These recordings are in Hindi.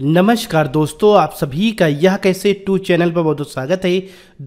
नमस्कार दोस्तों आप सभी का यह कैसे टू चैनल पर बहुत बहुत स्वागत है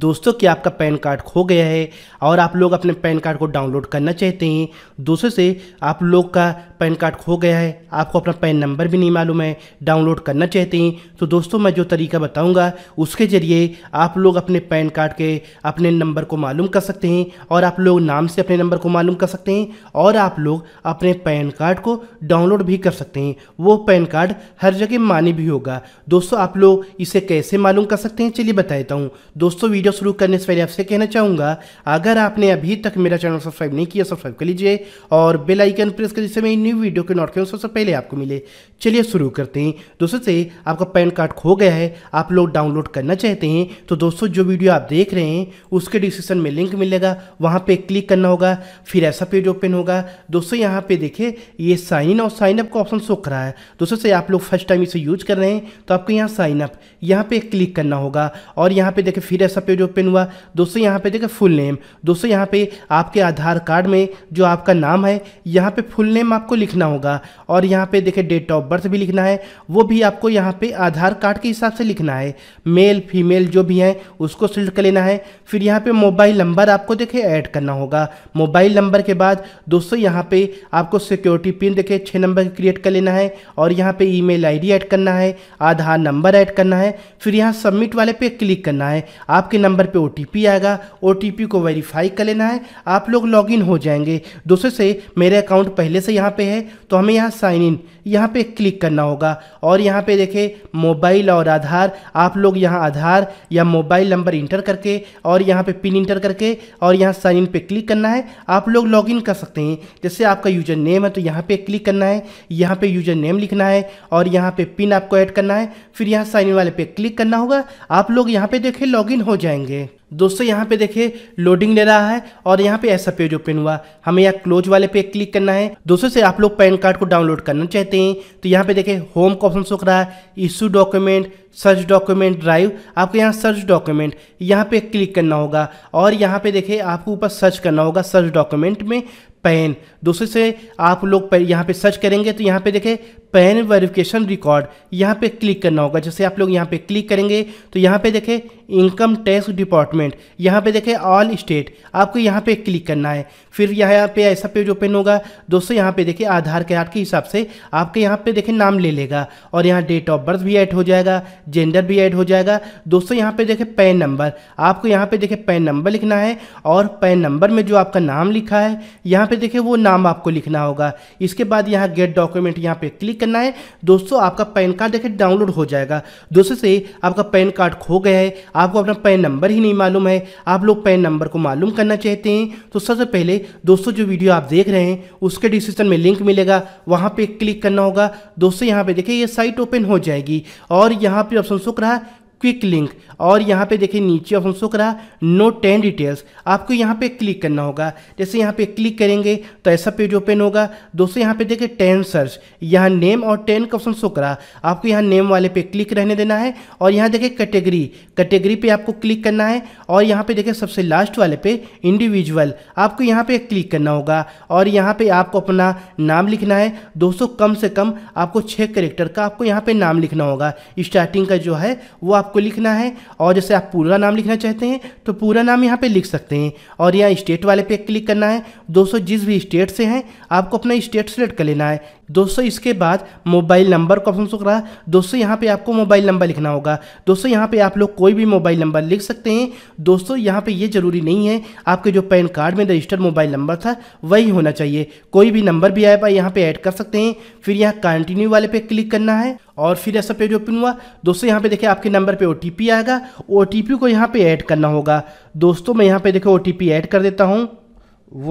दोस्तों कि आपका पैन कार्ड खो गया है और आप लोग अपने पैन कार्ड को डाउनलोड करना चाहते हैं दोस्तों से आप लोग का पैन कार्ड खो गया है आपको अपना पैन नंबर भी नहीं मालूम है डाउनलोड करना चाहते हैं तो दोस्तों मैं जो तरीका बताऊँगा उसके ज़रिए आप लोग अपने पैन कार्ड के अपने नंबर को मालूम कर सकते हैं और आप लोग नाम से अपने नंबर को मालूम कर सकते हैं और आप लोग अपने पैन कार्ड को डाउनलोड भी कर सकते हैं वो पैन कार्ड हर जगह मानी भी होगा दोस्तों आप लोग इसे कैसे मालूम कर सकते हैं चलिए बताता हूँ दोस्तों वीडियो शुरू करने से पहले आपसे कहना चाहूँगा अगर आपने अभी तक मेरा चैनल सब्सक्राइब नहीं किया सब्सक्राइब कर लीजिए और बेल आइकन प्रेस कर जिससे मेरी न्यू वीडियो के नोटिफिकेशन सबसे पहले आपको मिले चलिए शुरू करते हैं दोस्तों से आपका पैन कार्ड खो गया है आप लोग डाउनलोड करना चाहते हैं तो दोस्तों जो वीडियो आप देख रहे हैं उसके डिस्क्रिप्शन में लिंक मिलेगा वहाँ पर क्लिक करना होगा फिर ऐसा पेज ओपन होगा दोस्तों यहाँ पर देखिए ये साइन इन और साइन अप का ऑप्शन शो कर रहा है दोस्तों से आप लोग फर्स्ट टाइम इसे यूज यूज़ कर रहे हैं तो आपको यहाँ साइनअप यहाँ पे क्लिक करना होगा और यहाँ पे देखें फिर ऐसा पेज ओपन हुआ दोस्तों यहाँ पे देखें फुल नेम दोस्तों यहाँ पे आपके आधार कार्ड में जो आपका नाम है यहाँ पे फुल नेम आपको लिखना होगा और यहाँ पे देखें डेट ऑफ बर्थ भी लिखना है वो भी आपको यहाँ पे आधार कार्ड के हिसाब से लिखना है मेल फीमेल जो भी हैं उसको सिलेक्ट कर लेना है फिर यहाँ पे मोबाइल नंबर आपको देखे ऐड करना होगा मोबाइल नंबर के बाद दोस्तों यहाँ पे आपको सिक्योरिटी पिन देखे छः नंबर क्रिएट कर लेना है और यहाँ पे ई मेल ऐड करना है है आधार नंबर ऐड करना है फिर यहाँ सबमिट वाले पे क्लिक करना है आपके नंबर पे ओ आएगा ओ को वेरीफाई कर लेना है आप लोग लॉगिन हो जाएंगे दूसरे से मेरे अकाउंट पहले से यहाँ पे है तो हमें यहाँ साइन इन यहाँ पे क्लिक करना होगा और यहाँ पे देखे मोबाइल और आधार आप लोग यहाँ आधार या मोबाइल नंबर इंटर करके और यहाँ पर पिन इंटर करके और यहाँ साइन इन पर क्लिक करना है आप लोग लॉगिन कर सकते हैं जैसे आपका यूजर नेम है तो यहाँ पे क्लिक करना है यहाँ पे यूजर नेम लिखना है और यहाँ पे पिन आप आपको ऐड करना है फिर यहाँ साइन इन वाले पे क्लिक करना होगा आप लोग यहाँ पे देखिए लॉगिन हो जाएंगे दोस्तों यहाँ पे देखिए लोडिंग ले रहा है और यहाँ पे ऐसा पेज ओपन हुआ हमें यहाँ क्लोज वाले पे क्लिक करना है दोस्तों से आप लोग पैन कार्ड को डाउनलोड करना चाहते हैं तो यहाँ पे देखिए होम का ऑप्शन सुख रहा है issue document search document drive आपको यहाँ सर्च डॉक्यूमेंट यहाँ पे क्लिक करना होगा और यहाँ पे देखिए आपको ऊपर सर्च करना होगा सर्च डॉक्यूमेंट में पैन दूसरे से आप लोग यहाँ पे सर्च करेंगे तो यहाँ पे देखें पैन वेरिफिकेशन रिकॉर्ड यहाँ पे क्लिक करना होगा जैसे आप लोग यहाँ पे क्लिक करेंगे तो यहाँ पे देखें इनकम टैक्स डिपार्टमेंट यहाँ पे देखें ऑल स्टेट आपको यहाँ पे क्लिक करना है फिर यहाँ पे ऐसा पेज ओपन होगा दोस्तों यहाँ पे देखें आधार कार्ड के हिसाब से आपके यहाँ पे देखें नाम ले लेगा और यहाँ डेट ऑफ बर्थ भी ऐड हो जाएगा जेंडर भी ऐड हो जाएगा दोस्तों यहाँ पे देखें पैन नंबर आपको यहाँ पे देखें पैन नंबर लिखना है और पैन नंबर में जो आपका नाम लिखा है यहाँ पे पे देखिए वो नाम आपको लिखना होगा इसके बाद यहाँ गेट डॉक्यूमेंट यहाँ पे क्लिक करना है दोस्तों आपका पैन कार्ड देखिए डाउनलोड हो जाएगा दोस्तों से आपका पैन कार्ड खो गया है आपको अपना पैन नंबर ही नहीं मालूम है आप लोग पैन नंबर को मालूम करना चाहते हैं तो सबसे पहले दोस्तों जो वीडियो आप देख रहे हैं उसके डिस्क्रिप्शन में लिंक मिलेगा वहाँ पर क्लिक करना होगा दोस्तों यहाँ पर देखिए ये साइट ओपन हो जाएगी और यहाँ पर ऑप्शन सुख रहा क्विक लिंक और यहाँ पे देखिए नीचे ऑप्शन शो करा नो टेन डिटेल्स आपको यहाँ पे क्लिक करना होगा जैसे यहाँ पे क्लिक करेंगे तो ऐसा पेज ओपन होगा दोस्तों यहाँ पे देखिए टेन सर्च यहाँ नेम और टेन का ऑप्शन शो करा आपको यहाँ नेम वाले पे क्लिक रहने देना है और यहाँ देखिए कैटेगरी कैटेगरी पे आपको क्लिक करना है और यहाँ पे देखिए सबसे लास्ट वाले पे इंडिविजुअल आपको यहाँ पे क्लिक करना होगा और यहाँ पे आपको अपना नाम लिखना है दोस्तों कम से कम आपको छः करेक्टर का आपको यहाँ पे नाम लिखना होगा स्टार्टिंग का जो है वो आपको आपको लिखना है और जैसे आप पूरा नाम लिखना चाहते हैं तो पूरा नाम यहाँ पे लिख सकते हैं और यहाँ स्टेट वाले पे क्लिक करना है दोस्तों जिस भी स्टेट से हैं आपको अपना स्टेट सेलेक्ट कर लेना है दोस्तों इसके बाद मोबाइल नंबर का ऑप्शन रहा है दोस्तों यहाँ पे आपको मोबाइल नंबर लिखना होगा दोस्तों यहाँ पे आप लोग कोई भी मोबाइल नंबर लिख सकते हैं दोस्तों यहाँ पे ये ज़रूरी नहीं है आपके जो पैन कार्ड में रजिस्टर्ड मोबाइल नंबर था वही होना चाहिए कोई भी नंबर भी आए यहाँ पे ऐड कर सकते हैं फिर यहाँ कंटिन्यू वाले पे क्लिक करना है और फिर ऐसा पेज ओपन हुआ दोस्तों यहाँ पे देखिए आपके नंबर पे ओ आएगा ओ को यहाँ पे ऐड करना होगा दोस्तों मैं यहाँ पे देखो ओ ऐड कर देता हूँ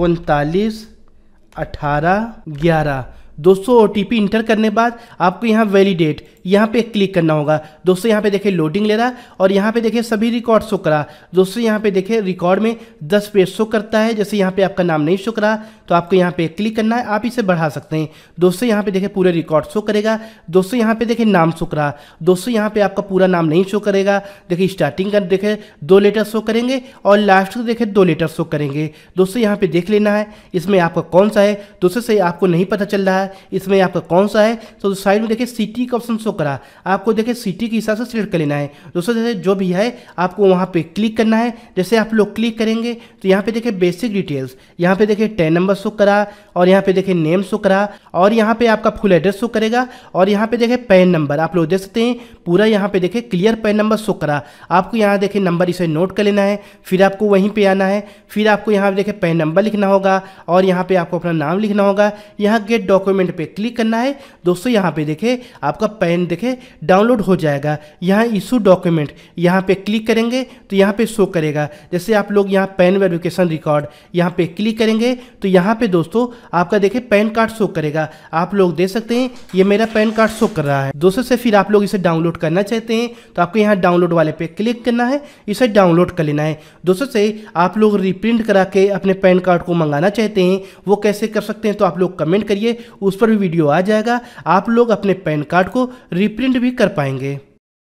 उनतालीस अठारह ग्यारह दोस्तों ओ इंटर करने बाद आपको यहाँ वैलिडेट यहाँ पे क्लिक करना होगा दोस्तों यहाँ पे देखे लोडिंग ले रहा और यहाँ पे देखे सभी रिकॉर्ड शो करा दोस्तों यहाँ पे देखे रिकॉर्ड में 10 पेज शो करता है जैसे यहाँ पे आपका नाम नहीं शो करा तो आपको यहाँ पे क्लिक करना है आप इसे बढ़ा सकते हैं दोस्तों यहाँ पे देखे पूरे रिकॉर्ड शो करेगा दोस्तों यहाँ पे देखे नाम शो करा दोस्तों यहाँ पे आपका पूरा नाम नहीं शो करेगा देखिए स्टार्टिंग का देखे दो लेटर शो करेंगे और लास्ट को देखे दो लेटर शो करेंगे दोस्तों यहाँ पे देख लेना है इसमें आपका कौन सा है दोस्तों से आपको नहीं पता चल रहा है है इसमें आपका कौन सा है तो साइड में देखिए सिटी का ऑप्शन शो करा आपको देखिए सिटी के हिसाब से सिलेक्ट कर लेना है दोस्तों जैसे जो भी है आपको वहाँ पर क्लिक करना है जैसे आप लोग क्लिक करेंगे तो यहाँ पर देखिए बेसिक डिटेल्स यहाँ पर देखिए टेन नंबर शो करा और यहाँ पर देखिए नेम शो करा और यहाँ पर आपका फुल एड्रेस शो करेगा और यहाँ पर देखिए पैन नंबर आप लोग देख सकते हैं पूरा यहाँ पर देखिए क्लियर पैन नंबर शो करा आपको यहाँ देखिए नंबर इसे नोट कर लेना है फिर आपको वहीं पर आना है फिर आपको यहाँ पर देखिए पैन नंबर लिखना होगा और यहाँ पे आपको अपना नाम लिखना होगा यहाँ गेट डॉक्यूमेंट डॉक्यूमेंट पे क्लिक करना है दोस्तों यहाँ पे देखे आपका पेन देखे डाउनलोड हो जाएगा यहाँ इशू डॉक्यूमेंट यहाँ पे क्लिक करेंगे तो यहाँ पे शो करेगा जैसे आप लोग यहाँ पैन वेरिफिकेशन रिकॉर्ड यहाँ पे क्लिक करेंगे तो यहाँ पे दोस्तों आपका देखे पैन कार्ड शो करेगा आप लोग देख सकते हैं ये मेरा पैन कार्ड शो कर रहा है दोस्तों से फिर आप लोग इसे डाउनलोड करना चाहते हैं तो आपको यहाँ डाउनलोड वाले पे क्लिक करना है इसे डाउनलोड कर लेना है दोस्तों से आप लोग रिप्रिंट करा के अपने पैन कार्ड को मंगाना चाहते हैं वो कैसे कर सकते हैं तो आप लोग कमेंट करिए उस पर भी वीडियो आ जाएगा आप लोग अपने पैन कार्ड को रिप्रिंट भी कर पाएंगे